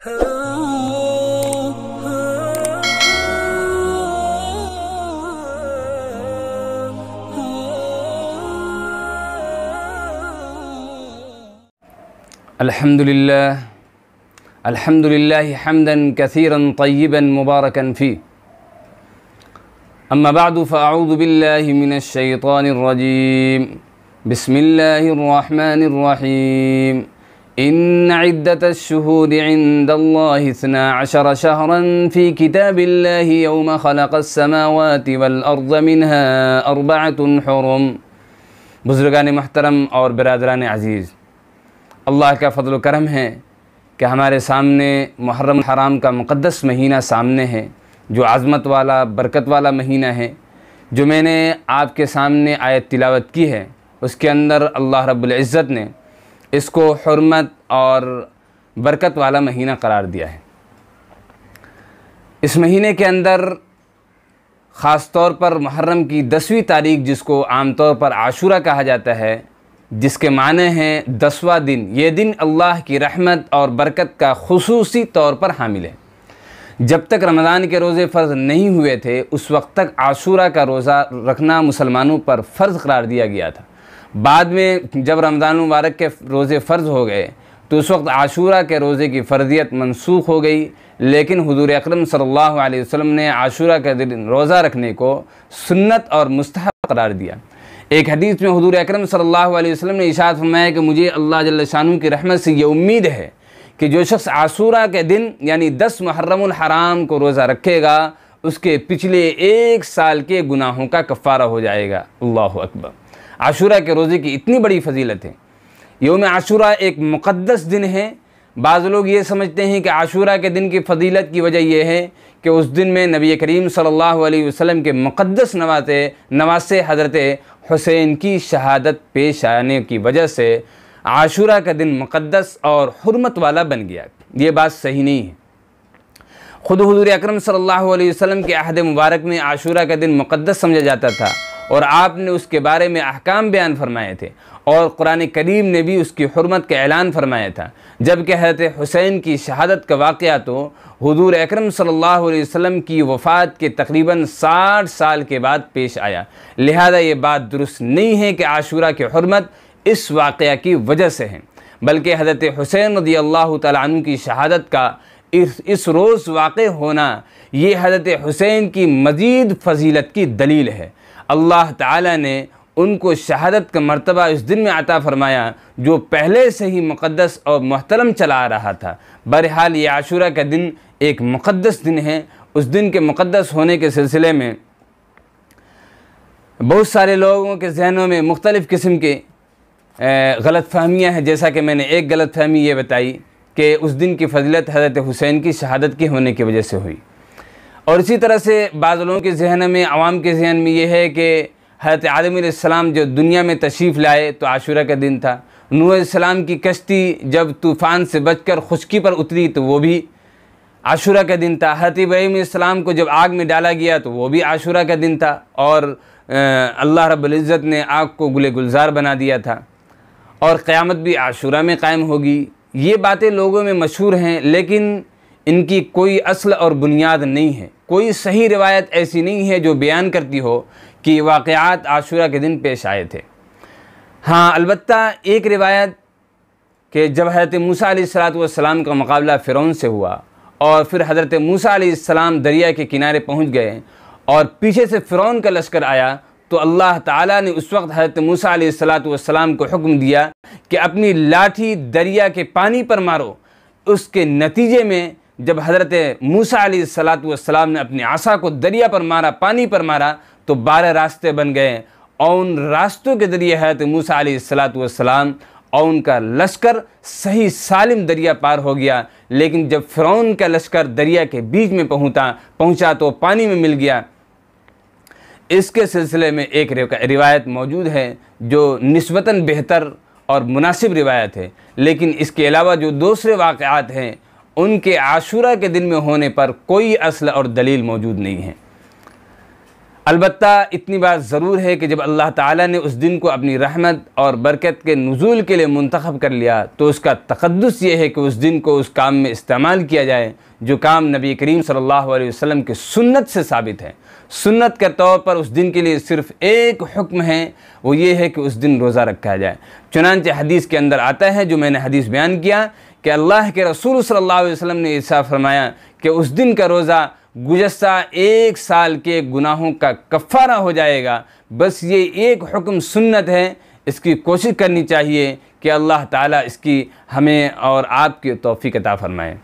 الحمد لله الحمد لله حمدا كثيرا طيبا مباركا فيه أما بعد فأعوذ بالله من الشيطان الرجيم بسم الله الرحمن الرحيم إن عدة الشهود عند الله اثنا عشر شهرا في كتاب الله يوم خلق السماوات والأرض منها أربعة حرم बुज़ुर्गान महतरम और बरदरान अज़ीज़ अल्लाह का फ़ल करम है कि हमारे सामने मुहर्रम हराम का मुक़दस महीना सामने है जो आज़मत वाला बरकत वाला महीना है जो मैंने आपके सामने आयत तिलावत की है उसके अंदर अल्लाह रब्ज़त ने इसको हरमत और बरकत वाला महीना करार दिया है इस महीने के अंदर ख़ास तौर पर मुहर्रम की दसवीं तारीख जिसको तौर पर आशूरा कहा जाता है जिसके माने हैं दसवा दिन ये दिन अल्लाह की रहमत और बरकत का खसूसी तौर पर हामिल है जब तक रमज़ान के रोज़े फ़र्ज़ नहीं हुए थे उस वक्त तक आशूरा का रोज़ा रखना मुसलमानों पर फ़र्ज़ करार दिया गया था बाद में जब रमज़ान मुबारक के रोज़े फ़र्ज़ हो गए तो उस वक्त आशूरा के रोज़े की फ़र्जियत मनसूख हो गई लेकिन हजूर अक्रम सल्लल्लाहु अलैहि वसल्लम ने आशूरा के दिन रोज़ा रखने को सुन्नत और मुस्तहब करार दिया एक हदीस में हजूर अक्रम सल्लल्लाहु अलैहि वसल्लम ने इशात फरमाया कि मुझे अल्लाह जल्ल शानू की रहमत से ये उम्मीद है कि जो शख्स आशूरा के दिन यानी दस मुहर्रम हराम को रोज़ा रखेगा उसके पिछले एक साल के गुनाहों का कफ़ारा हो जाएगा अल्लाह अकबर आशूरा के रोज़े की इतनी बड़ी फजीलत है योम आशूरा एक मुक़दस दिन है बाज़ लोग ये समझते हैं कि आशूरा के दिन की फजीलत की वजह यह है कि उस दिन में नबी करीम सल्लल्लाहु अलैहि वसल्लम के मुक़दस नवाते नवासे हज़रत हुसैन की शहादत पेश आने की वजह से आशूरा का दिन मुक़दस और हरमत वाला बन गया ये बात सही नहीं है ख़ुद हजूर अक्रम सल्लल्लाहु अलैहि वसल्लम के अहद मुबारक में आशूरा का दिन मुक़दस समझा जाता था और आपने उसके बारे में अहकाम बयान फरमाए थे और कुरान करीम ने भी उसकी हरमत का ऐलान फरमाया था जबकि हज़रत हुसैन की शहादत का वाक़ तो हजूर अक्रम सल्लल्लाहु की वफ़ात के तकरीबन साठ साल के बाद पेश आया लिहाजा ये बात दुरुस्त नहीं है कि आशूरा की हरमत इस वाक़ की वजह से है बल्कि हज़रत हुसैन रदी अल्लाह तु की शहादत का इस इस रोज़ वाक़ होना ये हज़रत हुसैन की मज़ीद फजीलत की दलील है अल्लाह ताला ने उनको शहादत का मर्तबा इस दिन में आता फरमाया जो पहले से ही मुक़दस और महतरम चला आ रहा था बहरहाल ये आशूरा का दिन एक मुक़दस दिन है उस दिन के मुक़दस होने के सिलसिले में बहुत सारे लोगों के जहनों में मुख्तलिफ़ किस्म के गलत फहमियाँ हैं जैसा कि मैंने एक गलत फहमी ये बताई कि उस दिन की फजीलत हज़रत हुसैन की शहादत के होने की वजह से हुई और इसी तरह से बादलों के जहन में आवाम के जहन में यह है कि हज़रत आदम जो दुनिया में तशरीफ़ लाए तो आशूरा का दिन था नूसम की कश्ती जब तूफ़ान से बचकर खुशकी पर उतरी तो वो भी आशूरा का दिन था हरत इब्राहीम को जब आग में डाला गया तो वो भी आशूरा का दिन था और अल्लाह रब्ज़त ने आग को गुल गुलजार बना दिया था और क़्यामत भी आशूरा में कायम होगी ये बातें लोगों में मशहूर हैं लेकिन इनकी कोई असल और बुनियाद नहीं है कोई सही रिवायत ऐसी नहीं है जो बयान करती हो कि वाक़ात आशूरा के दिन पेश आए थे हाँ अलबत् एक रिवायत कि जब हज़रत मूसा सलाम का मुकाबला फ़िरौन से हुआ और फिर हज़रत मूसा सलाम दरिया के किनारे पहुँच गए और पीछे से फ़िरौन का लश्कर आया तो अल्लाह ताला ने उस वक्त हज़रत मूसा सलाम को हुक्म दिया कि अपनी लाठी दरिया के पानी पर मारो उसके नतीजे में जब हज़रत मूसा सलाम ने अपनी आशा को दरिया पर मारा पानी पर मारा तो बारह रास्ते बन गए और उन रास्तों के ज़रिए हज़रत मूसा सलाम और उनका लश्कर सही सालिम दरिया पार हो गया लेकिन जब फ़िरौन का लश्कर दरिया के बीच में पहुँचा पहुँचा तो पानी में मिल गया इसके सिलसिले में एक रिवायत मौजूद है जो नस्बता बेहतर और मुनासिब रिवायत है लेकिन इसके अलावा जो दूसरे वाक़ात हैं उनके आशूरा के दिन में होने पर कोई असल और दलील मौजूद नहीं है अलबत् इतनी बात ज़रूर है कि जब अल्लाह ताला ने उस दिन को अपनी रहमत और बरकत के नज़ूल के लिए मंतखब कर लिया तो उसका तकदस ये है कि उस दिन को उस काम में इस्तेमाल किया जाए जो काम नबी करीम सल्लल्लाहु अलैहि वसल्लम की सुन्नत से साबित है सुन्नत के तौर पर उस दिन के लिए सिर्फ़ एक हुक्म है वो ये है कि उस दिन रोज़ा रखा जाए चुनानच हदीस के अंदर आता है जो मैंने हदीस बयान किया कि अल्लाह के रसूल सल्ला वसम ने ऐसा फरमाया कि उस दिन का रोज़ा गुजस्ता एक साल के गुनाहों का कफ़ारा हो जाएगा बस ये एक हुक्म सुन्नत है इसकी कोशिश करनी चाहिए कि अल्लाह ताला इसकी हमें और आपकी तोफ़ी कता फ़रमाए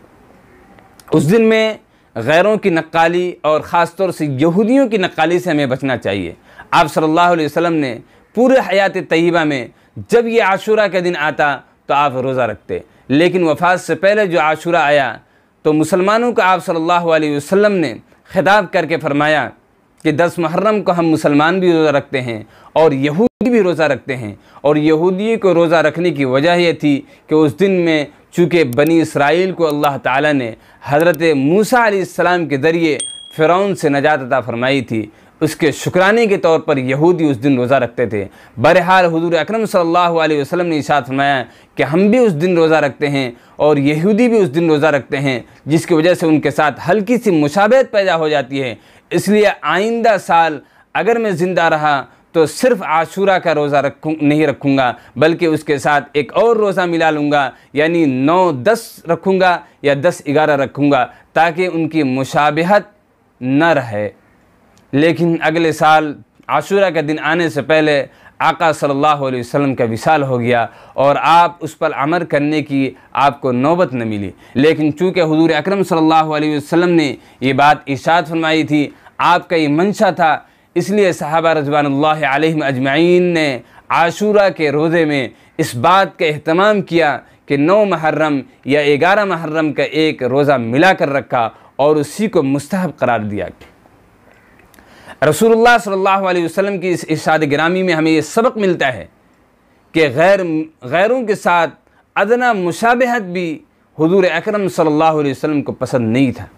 उस दिन में गैरों की नक्काली और ख़ास तौर से यहूदियों की नक्काली से हमें बचना चाहिए आप सल्लल्लाहु अलैहि वसल्लम ने पूरे हयात तयबा में जब ये आशूरा का दिन आता तो आप रोज़ा रखते लेकिन वफात से पहले जो आशूरा आया तो मुसलमानों को आप सल्लल्लाहु अलैहि वसल्लम ने खिताब करके फरमाया कि दस मुहर्रम को हम मुसलमान भी रोज़ा रखते हैं और यहूदी भी रोज़ा रखते हैं और यहूदी को रोज़ा रखने की वजह यह थी कि उस दिन में चूँकि बनी इसराइल को अल्लाह ताला ने हज़रत मूसा सलाम के ज़रिए फ़िरौन से नजात अता फरमाई थी उसके शुक्राने के तौर पर यहूदी उस दिन रोज़ा रखते थे बरहाल हजूर अक्रम सल्लल्लाहु अलैहि वसल्लम ने इशात फरमाया कि हम भी उस दिन रोज़ा रखते हैं और यहूदी भी उस दिन रोज़ा रखते हैं जिसकी वजह से उनके साथ हल्की सी मुशाबत पैदा हो जाती है इसलिए आइंदा साल अगर मैं ज़िंदा रहा तो सिर्फ आशूरा का रोज़ा रखूँ नहीं रखूँगा बल्कि उसके साथ एक और रोज़ा मिला लूँगा यानी नौ दस रखूँगा या दस ग्यारह रखूँगा ताकि उनकी मुशाबहत न रहे लेकिन अगले साल आशूरा का दिन आने से पहले आका सल्लल्लाहु अलैहि वसल्लम का विशाल हो गया और आप उस पर अमर करने की आपको नौबत न मिली लेकिन चूँकि हजूर अक्रम सल्लल्लाहु अलैहि वसल्लम ने ये बात इशात फरमाई थी आपका ये मंशा था इसलिए साहबा रजवानल्ला अजमाइन ने आशूरा के रोज़े में इस बात का अहतमाम किया कि नौ महर्रम या ग्यारह महर्रम का एक रोज़ा मिला कर रखा और उसी को मुस्तहब करार दिया रसूलुल्लाह सल्लल्लाहु अलैहि वसल्लम की इस इशाद ग्रामी में हमें ये सबक मिलता है कि गैर गैरों के साथ अदना मुशाबहत भी हुजूर अकरम सल्लल्लाहु अलैहि वसल्लम को पसंद नहीं था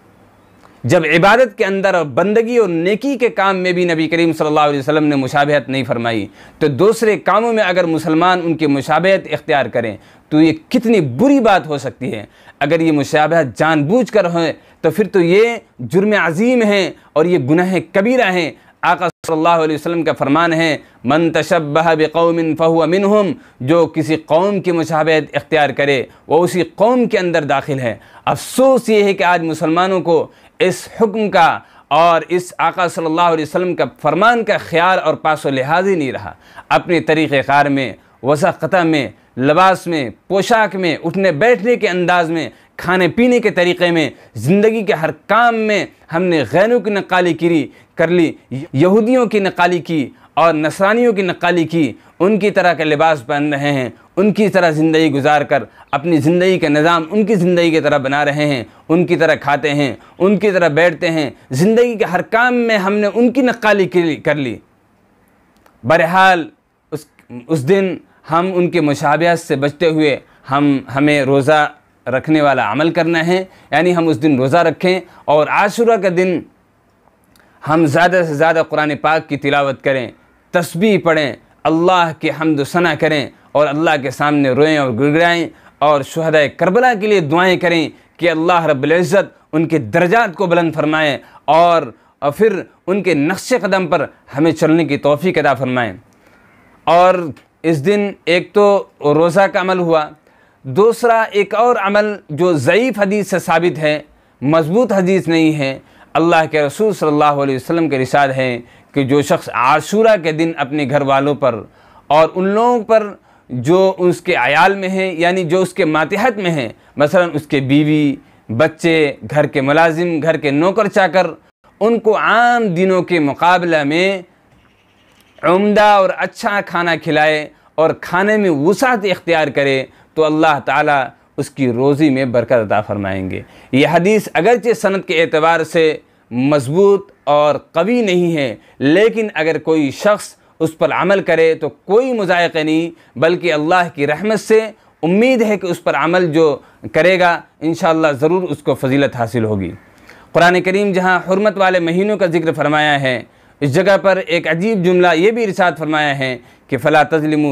जब इबादत के अंदर बंदगी और नेकी के काम में भी नबी करीम सल्लल्लाहु अलैहि वसल्लम ने मुशाबहत नहीं फरमाई तो दूसरे कामों में अगर मुसलमान उनकी मुशाबहत इख्तियार करें तो ये कितनी बुरी बात हो सकती है अगर ये मुशाबहत जानबूझ कर हों तो फिर तो ये जुर्म अजीम हैं और ये गुनाह कबीरा हैं आका सल्लल्लाहु अलैहि वसल्लम का फरमान है मन तशब्बह बकौमिन फ़हुआ मिनहुम जो किसी कौम की मुशाबहत इख्तियार करे वह उसी कौम के अंदर दाखिल है अफसोस ये है कि आज मुसलमानों को इस हुक्म का और इस आका सल्लल्लाहु अलैहि वसल्लम का फरमान का ख्याल और पास लिहाज ही नहीं रहा अपने तरीक़ार में वसाक़ता में लबास में पोशाक में उठने बैठने के अंदाज़ में खाने पीने के तरीक़े में ज़िंदगी के हर काम में हमने गैरों की नकाली करी कर ली यहूदियों की नकाली की और नसरानियों की नकाली की उनकी तरह के लिबास पहन रहे हैं उनकी तरह ज़िंदगी गुजार कर अपनी ज़िंदगी का निज़ाम उनकी ज़िंदगी की तरह बना रहे हैं उनकी तरह खाते हैं उनकी तरह बैठते हैं ज़िंदगी के हर काम में हमने उनकी नक्काली कर ली बहरहाल उस उस दिन हम उनके मुशाबियात से बचते हुए हम हमें रोज़ा रखने वाला अमल करना है यानी हम उस दिन रोज़ा रखें और आशुरा का दिन हम ज़्यादा से ज़्यादा कुरान पाक की तिलावत करें तस्बी पढ़ें अल्लाह के हमद सना करें और अल्लाह के सामने रोएं और गुड़गड़ाएँ और शहद करबला के लिए दुआएँ करें कि अल्लाह रब्ज़त उनके दर्जात को बुलंद फरमाएँ और फिर उनके नक्श कदम पर हमें चलने की तोहफ़ी अदा फरमाएँ और इस दिन एक तो रोज़ा का अमल हुआ दूसरा एक और अमल जो ज़यीफ़ हदीस से साबित है मज़बूत हदीस नहीं है अल्लाह के रसूल सल्लल्लाहु अलैहि वसल्लम के रिसाद हैं कि जो शख्स आशूरा के दिन अपने घर वालों पर और उन लोगों पर जो उसके आयाल में हैं यानी जो उसके मातहत में हैं मसलन उसके बीवी बच्चे घर के मुलाजिम घर के नौकर चाकर उनको आम दिनों के मुकाबला में उम्दा और अच्छा खाना खिलाए और खाने में वसात इख्तियार करे तो अल्लाह ताला उसकी रोज़ी में बरकत अदा फरमाएंगे यह हदीस अगरचे सनत के एतबार से मज़बूत और कवी नहीं है लेकिन अगर कोई शख्स उस पर अमल करे तो कोई मजाक नहीं बल्कि अल्लाह की रहमत से उम्मीद है कि उस पर अमल जो करेगा इन ज़रूर उसको फजीलत हासिल होगी कुरान करीम जहाँ हरमत वाले महीनों का जिक्र फरमाया है इस जगह पर एक अजीब जुमला ये भी इरशाद फरमाया है कि फ़ला तजलिम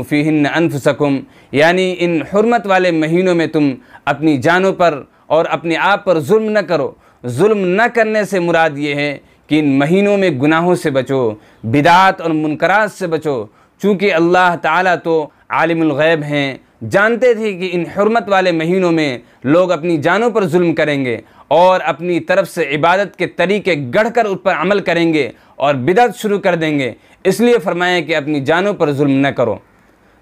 अनफ सकुम यानी इन हरमत वाले महीनों में तुम अपनी जानों पर और अपने आप पर जुल्म न करो जुल्म न करने से मुराद ये है कि इन महीनों में गुनाहों से बचो बिदात और मुनकरात से बचो चूँकि अल्लाह ताला तो आलिमगैब हैं जानते थे कि इन हरमत वाले महीनों में लोग अपनी जानों पर जुल्म करेंगे और अपनी तरफ से इबादत के तरीके गढ़ कर उस पर अमल करेंगे और बिदत शुरू कर देंगे इसलिए फरमाया कि अपनी जानों पर जुल्म न करो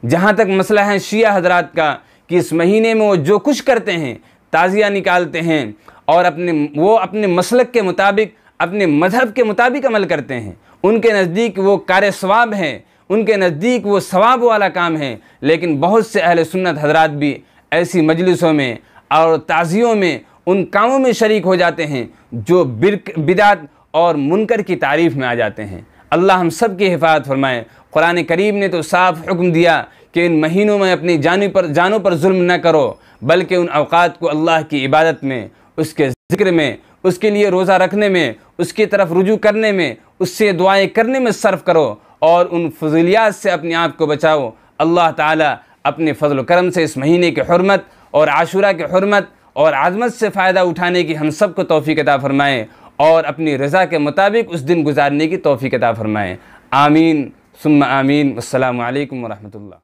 जहाँ तक मसला है शिया हजरात का कि इस महीने में वो जो कुछ करते हैं ताज़िया निकालते हैं और अपने वो अपने मसलक के मुताबिक अपने मजहब के मुताबिक अमल करते हैं उनके नज़दीक वो कार स्वाब हैं उनके नज़दीक वो सवाब वाला काम है लेकिन बहुत से अहल सुन्नत हजरात भी ऐसी मजलिसों में और ताज़ियों में उन कामों में शरीक हो जाते हैं जो बिदात और मुनकर की तारीफ़ में आ जाते हैं अल्लाह हम सब की हिफाजत फरमाए कुरान करीब ने तो साफ हुक्म दिया कि इन महीनों में अपनी जानी पर जानों पर जुल्म न करो बल्कि उन अवकात को अल्लाह की इबादत में उसके जिक्र में उसके लिए रोज़ा रखने में उसकी तरफ रुजू करने में उससे दुआएं करने में सर्फ करो और उन फजलियात से अपने आप को बचाओ अल्लाह ताला अपने फजल करम से इस महीने की हरमत और आशुरा की हरमत और आज़मत से फ़ायदा उठाने की हम सब को तोफ़ी अदा फ़रमाएँ और अपनी रज़ा के मुताबिक उस दिन गुजारने की तोफ़ी अदा फ़रमाएँ आमीन सुम आमीन अल्लाम वरहमल